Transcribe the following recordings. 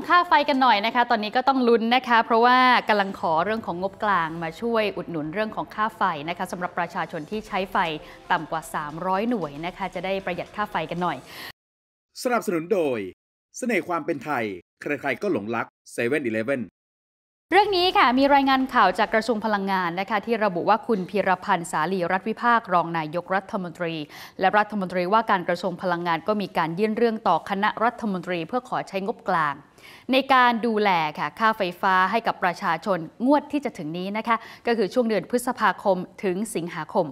ของค่าไฟกันหน่อยนะคะ ตอนนี้ก็ต้องลุ้นนะคะ เพราะว่ากำลังขอเรื่องของงบกลางมาช่วยอุดหนุนเรื่องของค่าไฟนะคะสำหรับประชาชนที่ใช้ไฟต่ำกว่า 300 หน่วยนะคะจะได้ประหยัดค่าไฟกันหน่อย สนับสนุนโดย เสน่ห์ความเป็นไทย ใครๆก็หลงรักเซเว่นอีเลฟเว่นเรื่องนี้ค่ะมีรายงานข่าวจากกระทรวงพลังงานนะคะที่ระบุว่าคุณพีรพันธ์สาลีรัฐวิภาครองนายกรัฐมนตรีและรัฐมนตรีว่าการกระทรวงพลังงานก็มีการยื่นเรื่องต่อคณะรัฐมนตรีเพื่อขอใช้งบกลางในการดูแลค่ะค่าไฟฟ้าให้กับประชาชนงวดที่จะถึงนี้นะคะก็คือช่วงเดือนพฤษภาคมถึงสิงหาคม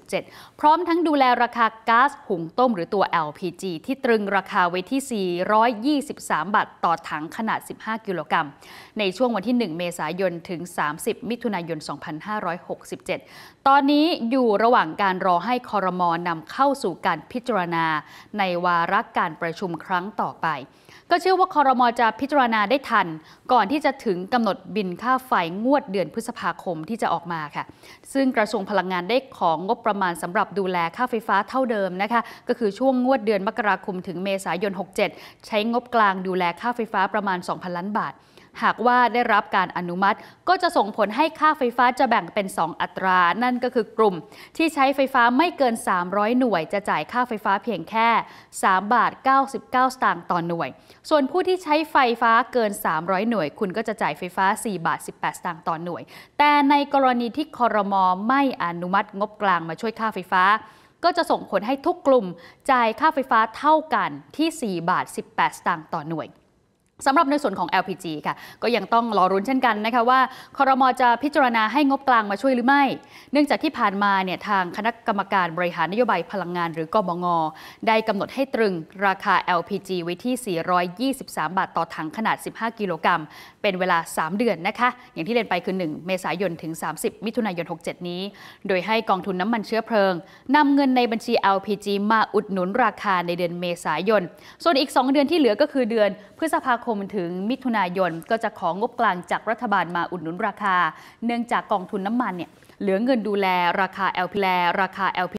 2567 พร้อมทั้งดูแลราคาก๊าซหุงต้มหรือตัว LPG ที่ตรึงราคาไว้ที่ 423 บาทต่อถังขนาด 15 กิโลกรัมในช่วงวันที่ 1 เมษายนถึง 30 มิถุนายน 2567 ตอนนี้อยู่ระหว่างการรอให้คอรมอนนำเข้าสู่การพิจารณาในวาระการประชุมครั้งต่อไปก็เชื่อว่าคอรมอจะพิจารณาได้ทันก่อนที่จะถึงกำหนดบินค่าไฟงวดเดือนพฤษภาคมที่จะออกมาค่ะ ซึ่งกระทรวงพลังงานได้ของงบประมาณสำหรับดูแลค่าไฟฟ้าเท่าเดิมนะคะก็คือช่วงงวดเดือนมกราคมถึงเมษายน 67 ใช้งบกลางดูแลค่าไฟฟ้าประมาณ 2,000 ล้านบาทหากว่าได้รับการอนุมัติก็จะส่งผลให้ค่าไฟฟ้าจะแบ่งเป็น 2 อัตรา นั่นก็คือกลุ่มที่ใช้ไฟฟ้าไม่เกิน 300 หน่วยจะจ่ายค่าไฟฟ้าเพียงแค่ 3 บาท 99สตางค์ต่อหน่วย ส่วนผู้ที่ใช้ไฟฟ้าเกิน 300 หน่วย คุณก็จะจ่ายไฟฟ้า 4บาท18 สตางค์ต่อหน่วย แต่ในกรณีที่คอรมอไม่อนุมัติงบกลางมาช่วยค่าไฟฟ้า ก็จะส่งผลให้ทุกกลุ่ม จ่ายค่าไฟฟ้าเท่ากันที่ 4 บาท 18สตางค์ต่อหน่วยสำหรับในส่วนของ LPG ค่ะ ก็ยังต้องรอรุ้นเช่นกันนะคะว่า คอรมอจะพิจารณาให้งบกลางมาช่วยหรือไม่ เนื่องจากที่ผ่านมาเนี่ยทางคณะกรรมการบริหารนโยบายพลังงานหรือกบง ได้กำหนดให้ตรึงราคา LPG ไว้ที่ 423 บาทต่อถังขนาด 15 กิโลกรัม เป็นเวลา 3 เดือนนะคะ อย่างที่เรียนไปคือ 1 เมษายนถึง 30 มิถุนายน 67 นี้ โดยให้กองทุนน้ำมันเชื้อเพลิงนำเงินในบัญชี LPG มาอุดหนุนราคาในเดือน เมษายน ส่วนอีก 2 เดือนที่เหลือก็คือเดือนพฤษภาคมมถึงมิถุนายนก็จะของบกลางจากรัฐบาลมาอุดหนุนราคา เนื่องจากกองทุนน้ำมันเนี่ยเหลือเงินดูแลราคา LP ราคา LP